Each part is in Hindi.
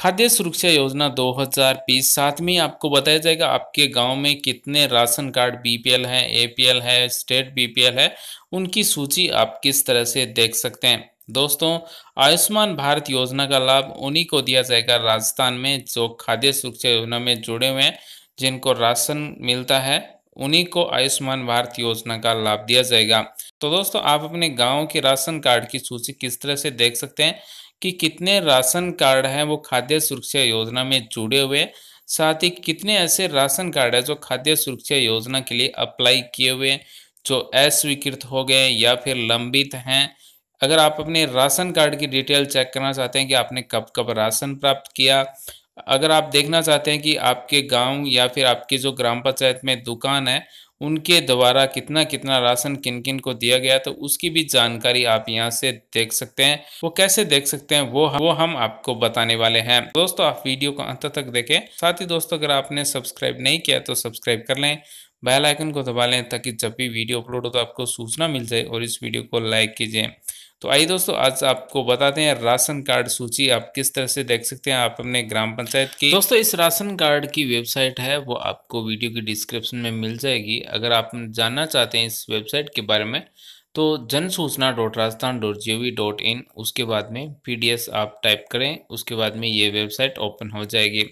खाद्य सुरक्षा योजना 2020 साथ में आपको बताया जाएगा आपके गांव में कितने राशन कार्ड बीपीएल हैं एपीएल है स्टेट बीपीएल है उनकी सूची आप किस तरह से देख सकते हैं दोस्तों आयुष्मान भारत योजना का लाभ उन्हीं को दिया जाएगा राजस्थान में जो खाद्य सुरक्षा योजना में जुड़े हुए हैं जिनको राशन मिलता है उन्हीं को आयुष्मान भारत योजना का लाभ दिया जाएगा तो दोस्तों आप अपने गाँव के राशन कार्ड की सूची किस तरह से देख सकते हैं कि कितने राशन कार्ड हैं वो खाद्य सुरक्षा योजना में जुड़े हुए साथ ही कितने ऐसे राशन कार्ड है जो खाद्य सुरक्षा योजना के लिए अप्लाई किए हुए जो अस्वीकृत हो गए या फिर लंबित हैं अगर आप अपने राशन कार्ड की डिटेल चेक करना चाहते हैं कि आपने कब कब राशन प्राप्त किया अगर आप देखना चाहते हैं कि आपके गांव या फिर आपके जो ग्राम पंचायत में दुकान है उनके द्वारा कितना कितना राशन किन किन को दिया गया तो उसकी भी जानकारी आप यहाँ से देख सकते हैं वो कैसे देख सकते हैं वो वो हम आपको बताने वाले हैं दोस्तों आप वीडियो को अंत तक देखें साथ ही दोस्तों अगर आपने सब्सक्राइब नहीं किया तो सब्सक्राइब कर लें बेल आइकन को दबा लें ताकि जब भी वीडियो अपलोड हो तो आपको सूचना मिल जाए और इस वीडियो को लाइक कीजिए तो आइए दोस्तों आज आपको बताते हैं राशन कार्ड सूची आप किस तरह से देख सकते हैं आप अपने ग्राम पंचायत की दोस्तों इस राशन कार्ड की वेबसाइट है वो आपको वीडियो की डिस्क्रिप्शन में मिल जाएगी अगर आप जानना चाहते हैं इस वेबसाइट के बारे में तो Jan Soochna dot Rajasthan dot G O V dot in उसके बाद में पी डी एस आप टाइप करें उसके बाद में ये वेबसाइट ओपन हो जाएगी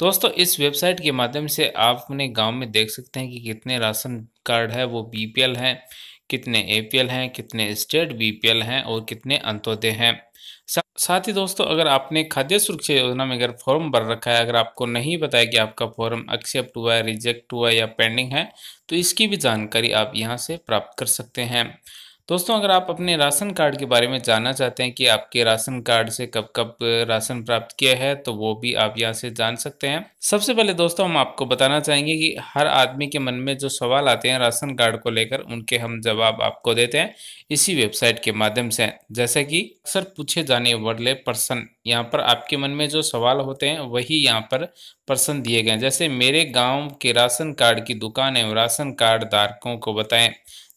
दोस्तों इस वेबसाइट के माध्यम से आप अपने गांव में देख सकते हैं कि कितने राशन कार्ड है वो बी पी एल हैं कितने एपीएल हैं कितने स्टेट बीपीएल हैं और कितने अंत्योदय हैं साथ ही दोस्तों अगर आपने खाद्य सुरक्षा योजना में अगर फॉर्म भर रखा है अगर आपको नहीं बताया कि आपका फॉर्म एक्सेप्ट हुआ है रिजेक्ट हुआ है या पेंडिंग है तो इसकी भी जानकारी आप यहाँ से प्राप्त कर सकते हैं दोस्तों अगर आप अपने राशन कार्ड के बारे में जानना चाहते हैं कि आपके राशन कार्ड से कब कब राशन प्राप्त किया है तो वो भी आप यहाँ से जान सकते हैं सबसे पहले दोस्तों हम आपको बताना चाहेंगे कि हर आदमी के मन में जो सवाल आते हैं राशन कार्ड को लेकर उनके हम जवाब आपको देते हैं इसी वेबसाइट के माध्यम से जैसे कि अक्सर पूछे जाने वाले पर्सन यहाँ पर आपके मन में जो सवाल होते हैं वही यहाँ पर पर्सन दिए गए जैसे मेरे गाँव के राशन कार्ड की दुकान है राशन कार्ड धारकों को बताएं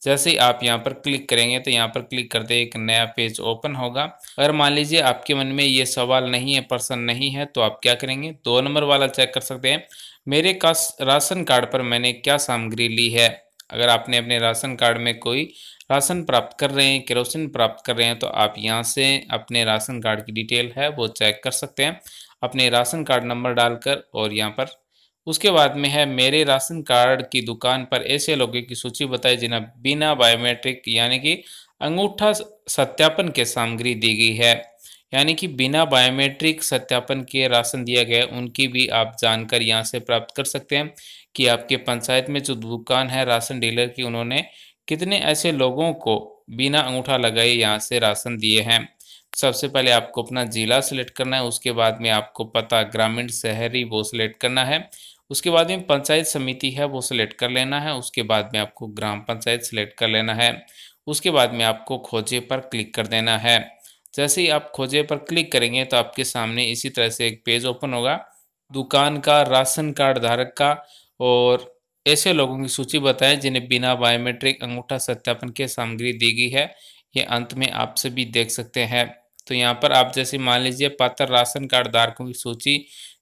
जैसे ही आप यहाँ पर क्लिक करेंगे तो यहाँ पर क्लिक करते एक नया पेज ओपन होगा अगर मान लीजिए आपके मन में ये सवाल नहीं है पर्सन नहीं है तो आप क्या करेंगे दो नंबर वाला चेक कर सकते हैं मेरे का राशन कार्ड पर मैंने क्या सामग्री ली है अगर आपने अपने राशन कार्ड में कोई राशन प्राप्त कर रहे हैं केरोसिन प्राप्त कर रहे हैं तो आप यहाँ से अपने राशन कार्ड की डिटेल है वो चेक कर सकते हैं अपने राशन कार्ड नंबर डालकर और यहाँ पर उसके बाद में है मेरे राशन कार्ड की दुकान पर ऐसे लोगों की सूची बताई जिन्हें बिना बायोमेट्रिक यानी कि अंगूठा सत्यापन के सामग्री दी गई है यानी कि बिना बायोमेट्रिक सत्यापन के राशन दिया गया उनकी भी आप जानकारी यहाँ से प्राप्त कर सकते हैं कि आपके पंचायत में जो दुकान है राशन डीलर की उन्होंने कितने ऐसे लोगों को बिना अंगूठा लगाए यहाँ से राशन दिए हैं सबसे पहले आपको अपना ज़िला सेलेक्ट करना है उसके बाद में आपको पता ग्रामीण शहरी वो सिलेक्ट करना है उसके बाद में पंचायत समिति है वो सिलेक्ट कर लेना है उसके बाद में आपको ग्राम पंचायत सिलेक्ट कर लेना है उसके बाद में आपको खोजे पर क्लिक कर देना है जैसे ही आप खोजे पर क्लिक करेंगे तो आपके सामने इसी तरह से एक पेज ओपन होगा दुकान का राशन कार्ड धारक का और ऐसे लोगों की सूची बताएं जिन्हें बिना बायोमेट्रिक अंगूठा सत्यापन के सामग्री दी गई है ये अंत में आप सभी देख सकते हैं तो यहाँ पर आप जैसे मान लीजिए पात्र राशन कार्ड धारकों की सूची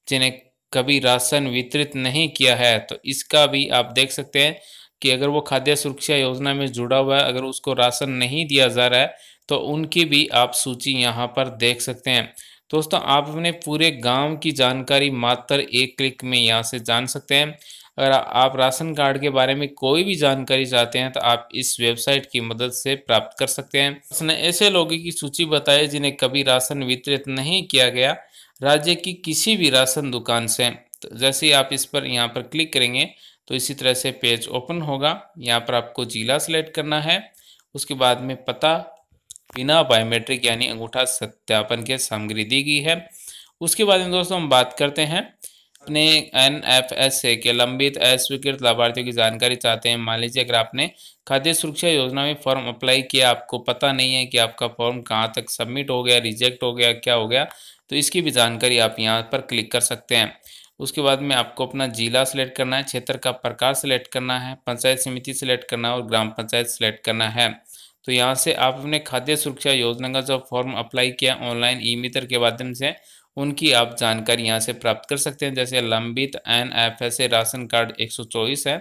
जिन्हें कभी राशन वितरित नहीं किया है तो इसका भी आप देख सकते हैं कि अगर वो खाद्य सुरक्षा योजना में जुड़ा हुआ है अगर उसको राशन नहीं दिया जा रहा है तो उनकी भी आप सूची यहाँ पर देख सकते हैं दोस्तों आप अपने पूरे गांव की जानकारी मात्र एक क्लिक में यहाँ से जान सकते हैं अगर आप राशन कार्ड के बारे में कोई भी जानकारी चाहते हैं तो आप इस वेबसाइट की मदद से प्राप्त कर सकते हैं उसने ऐसे लोगों की सूची बताई जिन्हें कभी राशन वितरित नहीं किया गया राज्य की किसी भी राशन दुकान से तो जैसे ही आप इस पर यहाँ पर क्लिक करेंगे तो इसी तरह से पेज ओपन होगा यहाँ पर आपको जिला सेलेक्ट करना है उसके बाद में पता बिना बायोमेट्रिक यानी अंगूठा सत्यापन के सामग्री दी गई है उसके बाद में दोस्तों हम बात करते हैं अपने एन एफ एस से लंबित अस्वीकृत लाभार्थियों की जानकारी चाहते हैं मान लीजिए अगर आपने खाद्य सुरक्षा योजना में फॉर्म अप्लाई किया आपको पता नहीं है कि आपका फॉर्म कहाँ तक सबमिट हो गया रिजेक्ट हो गया क्या हो गया तो इसकी भी जानकारी आप यहाँ पर क्लिक कर सकते हैं उसके बाद में आपको अपना जिला सेलेक्ट करना है क्षेत्र का प्रकार सेलेक्ट करना है पंचायत समिति सेलेक्ट करना है और ग्राम पंचायत सेलेक्ट करना है तो यहाँ से आप अपने खाद्य सुरक्षा योजना का जो फॉर्म अप्लाई किया ऑनलाइन ई मित्र के माध्यम से उनकी आप जानकारी यहाँ से प्राप्त कर सकते हैं जैसे लंबित N F S A ration card चौबीस है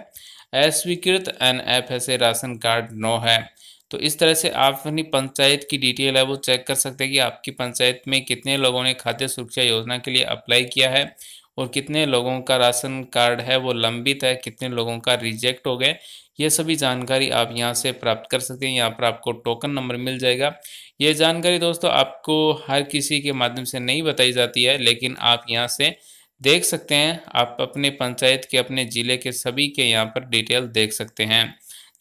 अस्वीकृत N F S A ration card नौ है तो इस तरह से आप अपनी पंचायत की डिटेल है वो चेक कर सकते हैं कि आपकी पंचायत में कितने लोगों ने खाद्य सुरक्षा योजना के लिए अप्लाई किया है और कितने लोगों का राशन कार्ड है वो लंबित है कितने लोगों का रिजेक्ट हो गए ये सभी जानकारी आप यहाँ से प्राप्त कर सकते हैं यहाँ पर आपको टोकन नंबर मिल जाएगा ये जानकारी दोस्तों आपको हर किसी के माध्यम से नहीं बताई जाती है लेकिन आप यहाँ से देख सकते हैं आप अपने पंचायत के अपने ज़िले के सभी के यहाँ पर डिटेल देख सकते हैं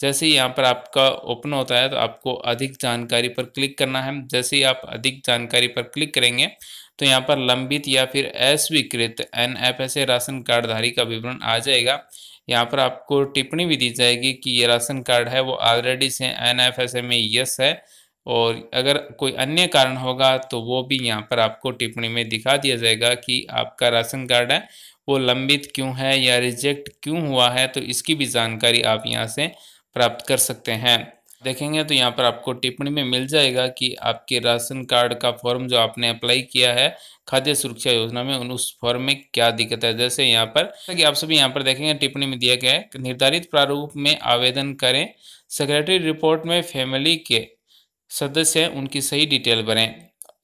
जैसे ही यहाँ पर आपका ओपन होता है तो आपको अधिक जानकारी पर क्लिक करना है जैसे ही आप अधिक जानकारी पर क्लिक करेंगे तो यहाँ पर लंबित या फिर अस्वीकृत N F S A ration कार्डधारी का विवरण आ जाएगा यहाँ पर आपको टिप्पणी भी दी जाएगी कि ये राशन कार्ड है वो ऑलरेडी से एन एफ एस ए में यस है और अगर कोई अन्य कारण होगा तो वो भी यहाँ पर आपको टिप्पणी में दिखा दिया जाएगा कि आपका राशन कार्ड है वो लंबित क्यों है या रिजेक्ट क्यों हुआ है तो इसकी भी जानकारी आप यहाँ से प्राप्त कर सकते हैं देखेंगे तो यहाँ पर आपको टिप्पणी में मिल जाएगा कि आपके राशन कार्ड का फॉर्म जो आपने अप्लाई किया है खाद्य सुरक्षा योजना में उन उस फॉर्म में क्या दिक्कत है जैसे यहाँ पर कि आप सभी यहाँ पर देखेंगे टिप्पणी में दिया गया है निर्धारित प्रारूप में आवेदन करें सेक्रेटरी रिपोर्ट में फैमिली के सदस्य हैं उनकी सही डिटेल भरें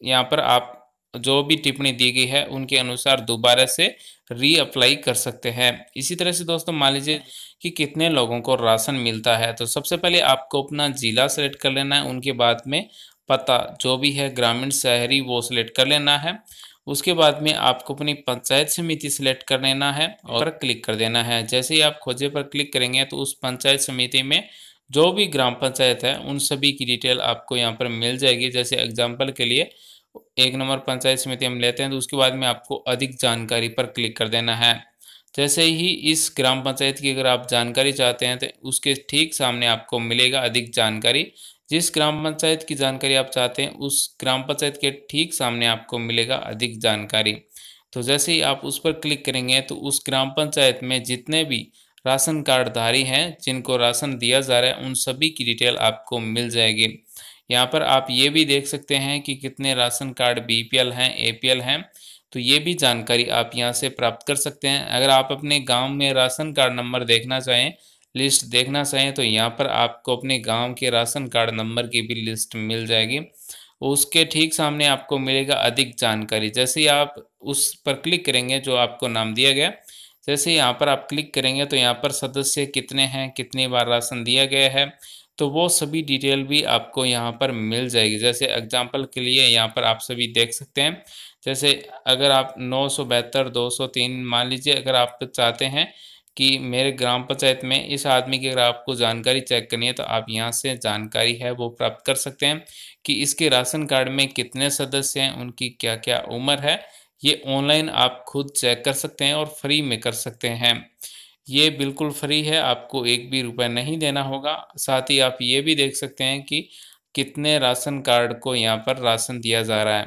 यहाँ पर आप जो भी टिप्पणी दी गई है उनके अनुसार दोबारा से रीअप्लाई कर सकते हैं इसी तरह से दोस्तों मान लीजिए कि कितने लोगों को राशन मिलता है तो सबसे पहले आपको अपना ज़िला सेलेक्ट कर लेना है उनके बाद में पता जो भी है ग्रामीण शहरी वो सिलेक्ट कर लेना है उसके बाद में आपको अपनी पंचायत समिति सिलेक्ट कर लेना है और क्लिक कर देना है जैसे ही आप खोजे पर क्लिक करेंगे तो उस पंचायत समिति में जो भी ग्राम पंचायत है उन सभी की डिटेल आपको यहाँ पर मिल जाएगी जैसे एग्जाम्पल के लिए एक नंबर पंचायत समिति हम लेते हैं तो उसके बाद में आपको अधिक जानकारी पर क्लिक कर देना है जैसे ही इस ग्राम पंचायत की अगर आप जानकारी चाहते हैं तो उसके ठीक सामने आपको मिलेगा अधिक जानकारी जिस ग्राम पंचायत की जानकारी आप चाहते हैं उस ग्राम पंचायत के ठीक सामने आपको मिलेगा अधिक जानकारी तो जैसे ही आप उस पर क्लिक करेंगे तो उस ग्राम पंचायत में जितने भी राशन कार्डधारी हैं जिनको राशन दिया जा रहा है उन सभी की डिटेल आपको मिल जाएगी यहाँ पर आप ये भी देख सकते हैं कि कितने राशन कार्ड बीपीएल हैं एपीएल हैं तो ये भी जानकारी आप यहाँ से प्राप्त कर सकते हैं अगर आप अपने गांव में राशन कार्ड नंबर देखना चाहें लिस्ट देखना चाहें तो यहाँ पर आपको अपने गांव के राशन कार्ड नंबर की भी लिस्ट मिल जाएगी उसके ठीक सामने आपको मिलेगा अधिक जानकारी जैसे ही आप उस पर क्लिक करेंगे जो आपको नाम दिया गया जैसे यहाँ पर आप क्लिक करेंगे तो यहाँ पर सदस्य कितने हैं कितनी बार राशन दिया गया है तो वो सभी डिटेल भी आपको यहाँ पर मिल जाएगी जैसे एग्जांपल के लिए यहाँ पर आप सभी देख सकते हैं जैसे अगर आप नौ सौ बहत्तर दो सौ तीन मान लीजिए अगर आप चाहते हैं कि मेरे ग्राम पंचायत में इस आदमी की अगर आपको जानकारी चेक करनी है तो आप यहाँ से जानकारी है वो प्राप्त कर सकते हैं कि इसके राशन कार्ड में कितने सदस्य हैं उनकी क्या क्या उम्र है ये ऑनलाइन आप खुद चेक कर सकते हैं और फ्री में कर सकते हैं ये बिल्कुल फ्री है आपको एक भी रुपए नहीं देना होगा साथ ही आप ये भी देख सकते हैं कि कितने राशन कार्ड को यहाँ पर राशन दिया जा रहा है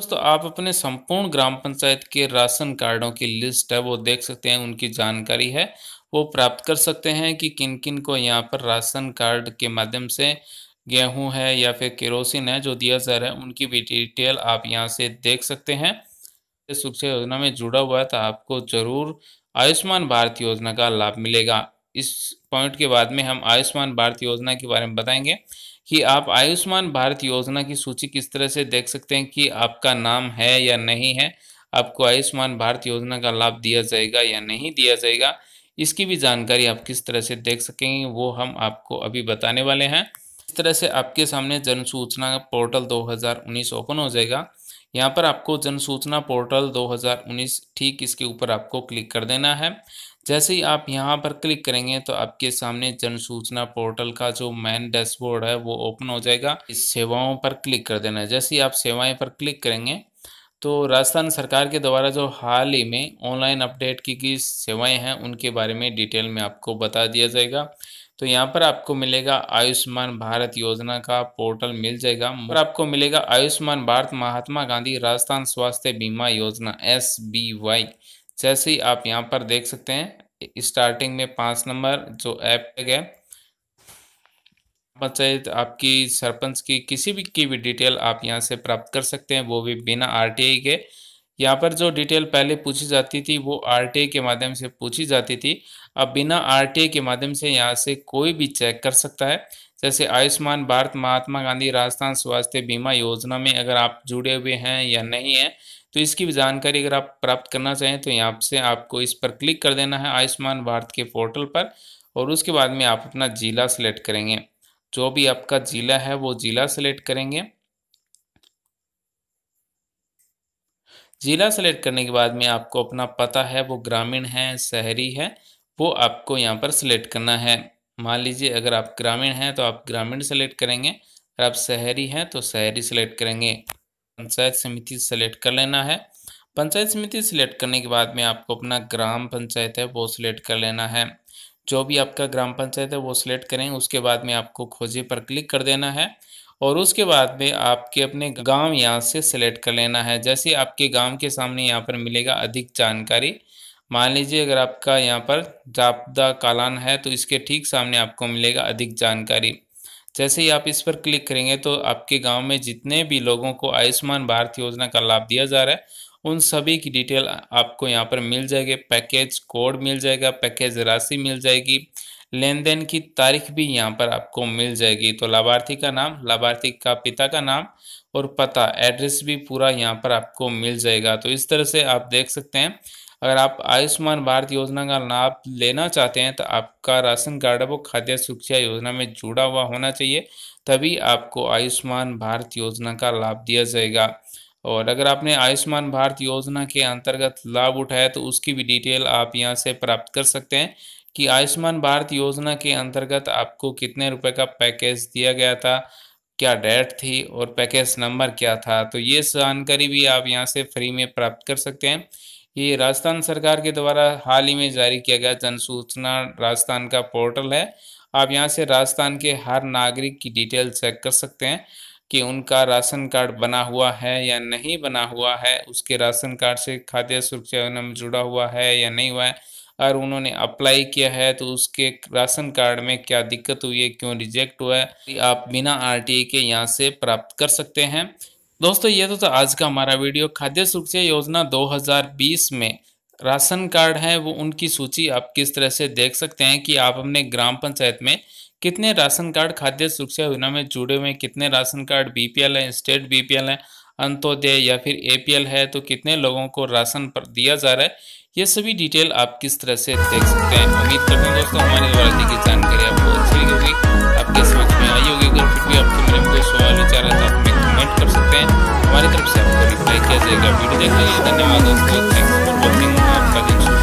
दोस्तों आप अपने संपूर्ण ग्राम पंचायत के राशन कार्डों की लिस्ट है वो देख सकते हैं उनकी जानकारी है वो प्राप्त कर सकते हैं कि किन किन को यहाँ पर राशन कार्ड के माध्यम से गेहूं है या फिर केरोसिन है जो दिया जा रहा है उनकी भी डिटेल आप यहाँ से देख सकते हैं सुरक्षा योजना में जुड़ा हुआ है तो आपको ज़रूर आयुष्मान भारत योजना का लाभ मिलेगा इस पॉइंट के बाद में हम आयुष्मान भारत योजना के बारे में बताएंगे कि आप आयुष्मान भारत योजना की सूची किस तरह से देख सकते हैं कि आपका नाम है या नहीं है आपको आयुष्मान भारत योजना का लाभ दिया जाएगा या नहीं दिया जाएगा इसकी भी जानकारी आप किस तरह से देख सकेंगे वो हम आपको अभी बताने वाले हैं इस तरह से आपके सामने जन सूचना पोर्टल 2019 ओपन हो जाएगा यहाँ पर आपको जन सूचना पोर्टल 2019 ठीक इसके ऊपर आपको क्लिक कर देना है जैसे ही आप यहाँ पर क्लिक करेंगे तो आपके सामने जन सूचना पोर्टल का जो मेन डैशबोर्ड है वो ओपन हो जाएगा इस सेवाओं पर क्लिक कर देना है जैसे ही आप सेवाएं पर क्लिक करेंगे तो राजस्थान सरकार के द्वारा जो हाल ही में ऑनलाइन अपडेट की गई सेवाएँ हैं उनके बारे में डिटेल में आपको बता दिया जाएगा तो यहाँ पर आपको मिलेगा आयुष्मान भारत योजना का पोर्टल मिल जाएगा और आपको मिलेगा आयुष्मान भारत महात्मा गांधी राजस्थान स्वास्थ्य बीमा योजना एस बी वाई जैसे ही आप यहाँ पर देख सकते हैं स्टार्टिंग में पाँच नंबर जो ऐप है पंचायत तो आपकी सरपंच की किसी भी की भी डिटेल आप यहाँ से प्राप्त कर सकते हैं वो भी बिना आर के यहाँ पर जो डिटेल पहले पूछी जाती थी वो आर के माध्यम से पूछी जाती थी अब बिना आर के माध्यम से यहाँ से कोई भी चेक कर सकता है जैसे आयुष्मान भारत महात्मा गांधी राजस्थान स्वास्थ्य बीमा योजना में अगर आप जुड़े हुए हैं या नहीं हैं तो इसकी भी जानकारी अगर आप प्राप्त करना चाहें तो यहाँ से आपको इस पर क्लिक कर देना है आयुष्मान भारत के पोर्टल पर और उसके बाद में आप अपना ज़िला सेलेक्ट करेंगे जो भी आपका ज़िला है वो ज़िला सेलेक्ट करेंगे ज़िला सेलेक्ट करने के बाद में आपको अपना पता है वो ग्रामीण है शहरी है वो आपको यहाँ पर सिलेक्ट करना है मान लीजिए अगर आप ग्रामीण हैं तो आप ग्रामीण सेलेक्ट करेंगे अगर आप शहरी हैं तो शहरी सेलेक्ट करेंगे पंचायत समिति सेलेक्ट कर लेना है पंचायत समिति सेलेक्ट करने के बाद में आपको अपना ग्राम पंचायत है वो सिलेक्ट कर लेना है जो भी आपका ग्राम पंचायत है वो सिलेक्ट करें उसके बाद में आपको खोजे पर क्लिक कर देना है और उसके बाद में आपके अपने गांव यहाँ से सिलेक्ट कर लेना है जैसे आपके गांव के सामने यहाँ पर मिलेगा अधिक जानकारी मान लीजिए अगर आपका यहाँ पर जापदा कालान है तो इसके ठीक सामने आपको मिलेगा अधिक जानकारी जैसे ही आप इस पर क्लिक करेंगे तो आपके गांव में जितने भी लोगों को आयुष्मान भारत योजना का लाभ दिया जा रहा है उन सभी की डिटेल आपको यहाँ पर मिल जाएगी पैकेज कोड मिल जाएगा पैकेज राशि मिल जाएगी लेन देन की तारीख भी यहाँ पर आपको मिल जाएगी तो लाभार्थी का नाम लाभार्थी का पिता का नाम और पता एड्रेस भी पूरा यहाँ पर आपको मिल जाएगा तो इस तरह से आप देख सकते हैं अगर आप आयुष्मान भारत योजना का लाभ लेना चाहते हैं तो आपका राशन कार्ड वो खाद्य सुरक्षा योजना में जुड़ा हुआ होना चाहिए तभी आपको आयुष्मान भारत योजना का लाभ दिया जाएगा और अगर आपने आयुष्मान भारत योजना के अंतर्गत लाभ उठाया तो उसकी भी डिटेल आप यहाँ से प्राप्त कर सकते हैं कि आयुष्मान भारत योजना के अंतर्गत आपको कितने रुपए का पैकेज दिया गया था क्या डेट थी और पैकेज नंबर क्या था तो ये जानकारी भी आप यहाँ से फ्री में प्राप्त कर सकते हैं ये राजस्थान सरकार के द्वारा हाल ही में जारी किया गया जन सूचना राजस्थान का पोर्टल है आप यहाँ से राजस्थान के हर नागरिक की डिटेल चेक कर सकते हैं कि उनका राशन कार्ड बना हुआ है या नहीं बना हुआ है उसके राशन कार्ड से खाद्य सुरक्षा योजना में जुड़ा हुआ है या नहीं हुआ है अगर उन्होंने अप्लाई किया है तो उसके राशन कार्ड में क्या दिक्कत हुई है क्यों रिजेक्ट हुआ है आप बिना आर के यहाँ से प्राप्त कर सकते हैं दोस्तों ये तो, था आज का हमारा वीडियो खाद्य सुरक्षा योजना 2020 में राशन कार्ड है वो उनकी सूची आप किस तरह से देख सकते हैं कि आप अपने ग्राम पंचायत में कितने राशन कार्ड खाद्य सुरक्षा योजना में जुड़े हुए हैं कितने राशन कार्ड बीपीएल हैं स्टेट बीपीएल हैं अंत्योदय या फिर एपीएल है तो कितने लोगों को राशन पर दिया जा रहा है ये सभी डिटेल आप किस तरह से देख सकते हैं उम्मीद करते हैं दोस्तों हमारे द्वारा दी गई जानकारी आपको अच्छी लगी होगी आपके समझ में आई होगी अगर फिर भी आपके मेरे कोई सवाल विचार है तो आप हमें कमेंट कर सकते हैं हमारी तरफ से आपको रिप्लाई किया जाएगा वीडियो देखने के लिए धन्यवाद दोस्तों थैंक्स फॉर वॉचिंग आपका दिन शुभ